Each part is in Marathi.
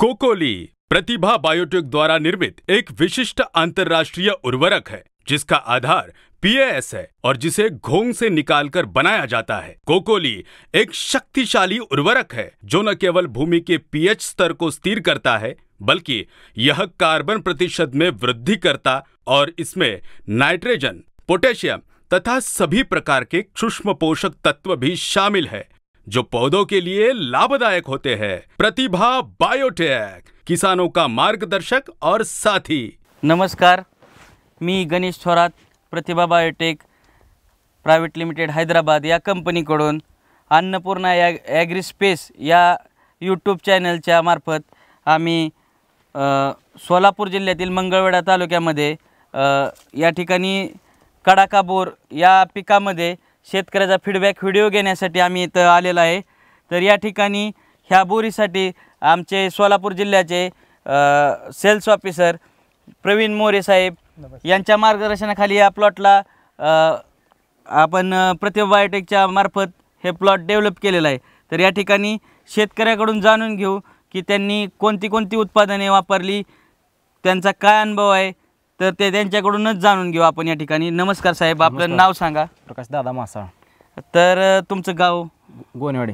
कोकोली प्रतिभा बायोटेक द्वारा निर्मित एक विशिष्ट अंतर्राष्ट्रीय उर्वरक है जिसका आधार पीएएस है और जिसे घोंग से निकालकर बनाया जाता है कोकोली एक शक्तिशाली उर्वरक है जो न केवल भूमि के पीएच स्तर को स्थिर करता है बल्कि यह कार्बन प्रतिशत में वृद्धि करता और इसमें नाइट्रोजन पोटेशियम तथा सभी प्रकार के सूक्ष्म पोषक तत्व भी शामिल है जो पौधों के लिए लाभदायक होते हैं प्रतिभा बायोटेक किसानों का मार्गदर्शक और साथी नमस्कार मी Ganesh Thorat Pratibha biotech private limited Hyderabad या कंपनीकडून अन्नपूर्णा या ॲग्री स्पेस या यूट्यूब चॅनलच्या मार्फत आम्ही सोलापूर जिल्ह्यातील मंगळवेढा तालुक्यामध्ये या ठिकाणी कडाकाबोर या पिकामध्ये शेतकऱ्याचा फीडबॅक व्हिडिओ घेण्यासाठी आम्ही इथं आलेलो आहे तर या ठिकाणी ह्या बोरीसाठी आमचे सोलापूर जिल्ह्याचे सेल्स ऑफिसर प्रवीण मोरे साहेब यांच्या मार्गदर्शनाखाली या प्लॉटला आपण बायोटेकच्या मार्फत हे प्लॉट डेव्हलप केलेलं आहे तर या ठिकाणी शेतकऱ्याकडून जाणून घेऊ की त्यांनी कोणती कोणती उत्पादने वापरली त्यांचा काय अनुभव आहे तर ते त्यांच्याकडूनच जाणून घेऊ आपण या ठिकाणी नमस्कार साहेब आपलं नाव सांगा प्रकाश दादा मासा तर तुमचं गाव गोनेवाडी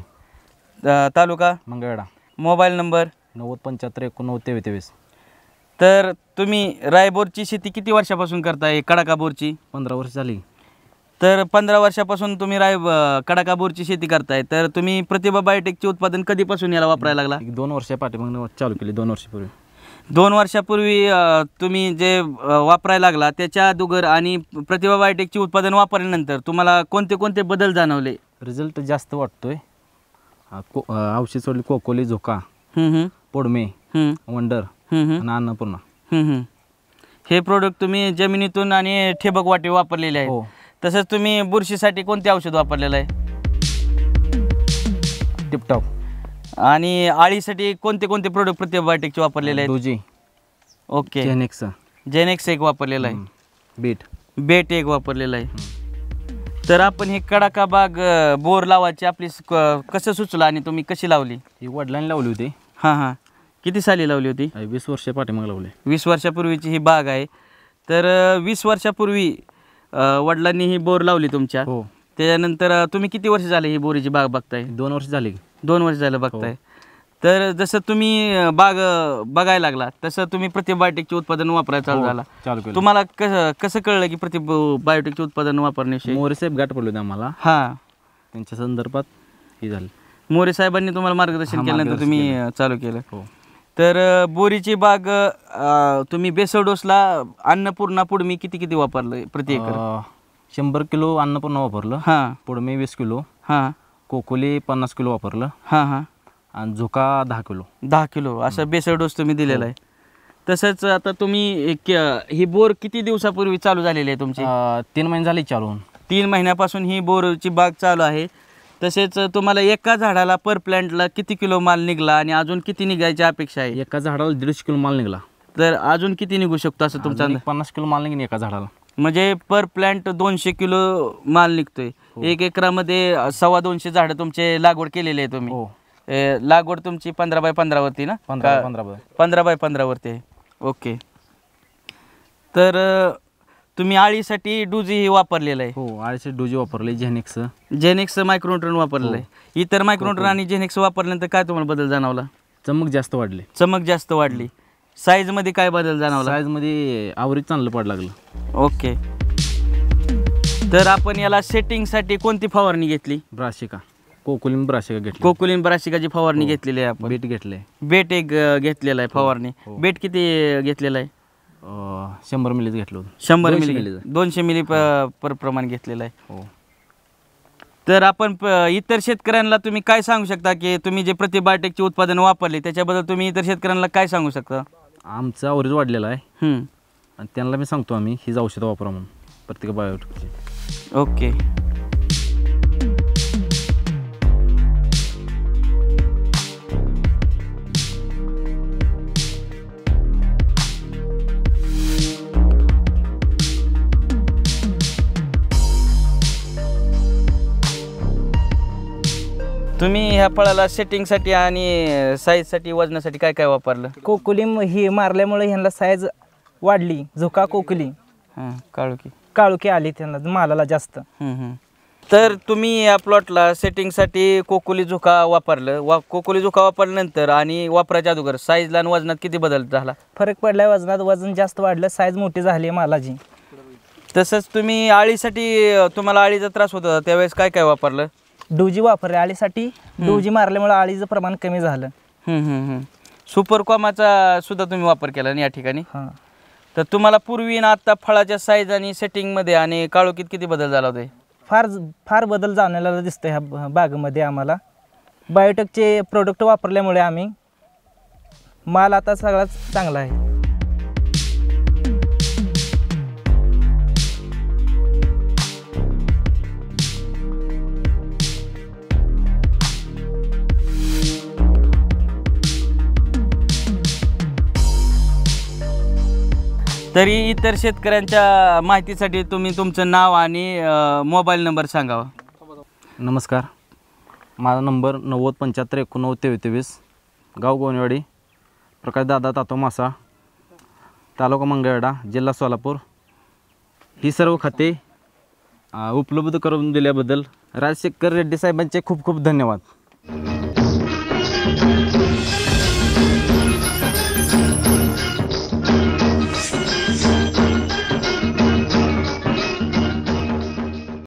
तालुका मंगळवेडा मोबाईल नंबर नव्वद पंच्याहत्तर एकोणनव्वद तेवीस तेवीस तर तुम्ही रायबोरची शेती किती वर्षापासून करताय कडाकाबोरची पंधरा वर्ष झाली तर पंधरा वर्षापासून तुम्ही राय कडाकाबोरची शेती करताय तर तुम्ही प्रतिभा बायोटेकचे उत्पादन कधीपासून याला वापरायला लागला दोन वर्षापाठी मग चालू केली दोन वर्षापूर्वी दोन वर्षापूर्वी तुम्ही जे वापरायला लागला त्याच्या दुगर आणि प्रतिभा बायोटेकचे उत्पादन वापरल्यानंतर तुम्हाला कोणते कोणते बदल जाणवले रिझल्ट जास्त वाटतोय को- औषध सोडली कोकोली झोका पोडमे वंडर हम्म, हम्म, अन्नपूर्णा हे प्रोडक्ट तुम्ही जमिनीतून आणि ठेबक वाटे वापरलेले आहे हो. तसंच तुम्ही बुरशीसाठी कोणते औषध वापरलेलं आहे टिपटॉप आणि आळीसाठी कोणते कोणते प्रोडक्ट प्रोबायोटिकचे वापरलेले आहेत दुजी ओके जेनेक्स जेनेक्स एक वापरलेला आहे बेट बेट एक वापरलेला आहे तर आपण हे कडाका बाग बोर लावायची आपली कसं सुचलं आणि तुम्ही कशी लावली ही वडिलांनी लावली होती हां हां किती साली लावली होती वीस वर्ष मग लावली वीस वर्षापूर्वीची ही बाग आहे तर वीस वर्षापूर्वी वडिलांनी ही बोर लावली तुमच्या हो त्याच्यानंतर तुम्ही किती वर्ष झाले ही बोरीची बाग बघताय दोन वर्ष झाली दोन वर्ष झालं हो. बघताय तर जसं तुम्ही बाग बघायला लागला तसं तुम्ही प्रतिबायोटिकचे उत्पादन वापरायला चालू हो, झाला तुम्हाला कसं कसं कळलं की बायोटेकचे उत्पादन वापरण्याशी मोरे साहेब गाठ पडले आम्हाला हा त्यांच्या संदर्भात हे झालं मोरे साहेबांनी तुम्हाला मार्गदर्शन केल्यानंतर तुम्ही चालू केलं हो. तर बोरीची बाग तुम्ही बेसडोसला अन्नपूर्णा मी किती किती वापरलं प्रति शंभर किलो अन्न पण वापरलं हां पुडमे वीस किलो हां कोकोली पन्नास किलो वापरलं हां हां आणि झुका दहा किलो दहा किलो असा बेसळ डोस तुम्ही दिलेला आहे तसंच आता तुम्ही ही बोर किती दिवसापूर्वी चालू झालेली आहे तुमची तीन महिने झाले चालू होऊन. तीन महिन्यापासून ही बोरची बाग चालू आहे तसेच तुम्हाला एका झाडाला पर प्लॅन्टला किती किलो माल निघला आणि अजून किती निघायची अपेक्षा आहे एका झाडाला दीडशे किलो माल निघाला तर अजून किती निघू शकतो असं तुमचा पन्नास किलो माल निघेन एका झाडाला म्हणजे पर प्लांट दोनशे किलो माल निघतोय हो. एक एकरामध्ये सव्वा दोनशे झाड तुमचे लागवड केलेली आहे तुम्ही हो. लागवड तुमची पंधरा बाय पंधरावरती ना पंधरा बाय पंधरा पंधरा बाय पंधरावरती आहे ओके तर तुम्ही आळीसाठी डुजी ही वापरलेलं आहे हो आळीसाठी डुजी वापरले जेनेक्स जेनेक्स मायक्रोन्ट्रन वापरलं आहे इतर मायक्रोन्ट्रन आणि जेनेक्स वापरल्यानंतर काय तुम्हाला बदल जाणवला चमक जास्त वाढली चमक जास्त वाढली साईज मध्ये काय बदल जाणवला साईज मध्ये आवरी चांगलं पड लागलं ओके तर आपण याला सेटिंग साठी कोणती फवारणी घेतली ब्राशिका कोकुलिन ब्राशिका घेतली कोकुलीन ब्राशिकाची फवारणी हो. घेतलेली आहे आपण घेतलंय बेट एक घेतलेला आहे हो. फवारणी हो. बेट किती घेतलेला आहे शंभर मिलीच घेतलं शंभर मिली दोनशे मिली पर प्रमाण घेतलेलं आहे तर आपण इतर शेतकऱ्यांना तुम्ही काय सांगू शकता की तुम्ही जे प्रतिबायोटिकचे उत्पादन वापरले त्याच्याबद्दल तुम्ही इतर शेतकऱ्यांना काय सांगू शकता आमचा आवरेज वाढलेला आहे आणि त्यांना मी सांगतो आम्ही हीच औषधं वापरा म्हणून प्रत्येक बायोटिकची ओके तुम्ही ह्या फळाला सेटिंगसाठी आणि साईजसाठी वजनासाठी काय काय वापरलं कोकुलीम ही मारल्यामुळे ह्यांना साईज वाढली झुका कोकली काळुकी काळुकी आली त्यांना मालाला जास्त तर तुम्ही या प्लॉटला सेटिंगसाठी कोकुली झुका वापरलं वा कोकुली झुका वापरल्यानंतर आणि वापराच्या अगोदर साईजला आणि वजनात किती बदल झाला फरक पडला वजनात वजन जास्त वाढलं साईज मोठी झाली मालाची तसंच तुम्ही आळीसाठी तुम्हाला आळीचा त्रास होत होता त्यावेळेस काय काय वापरलं डोजी वापरले आळीसाठी डोजी मारल्यामुळे आळीचं प्रमाण कमी झालं सुपर कॉमाचा सुद्धा तुम्ही वापर केला ना या ठिकाणी तर तुम्हाला पूर्वी ना आता फळाच्या साईज आणि सेटिंगमध्ये आणि काळोखीत किती बदल झाला होते फार फार बदल जाणवलेला दिसतो ह्या बागेमध्ये आम्हाला बायोटेकचे प्रोडक्ट वापरल्यामुळे आम्ही माल आता सगळाच चांगला आहे तरी इतर शेतकऱ्यांच्या माहितीसाठी तुम्ही तुमचं नाव आणि मोबाईल नंबर सांगावा नमस्कार माझा नंबर नव्वद पंच्याहत्तर एकोणनव्वद तेवीस गाव गोनेवाडी प्रकाशदादा तातो मासा तालुका मंगळवेडा जिल्हा सोलापूर ही सर्व खाते उपलब्ध करून दिल्याबद्दल राजशेखर रेड्डी साहेबांचे खूप खूप धन्यवाद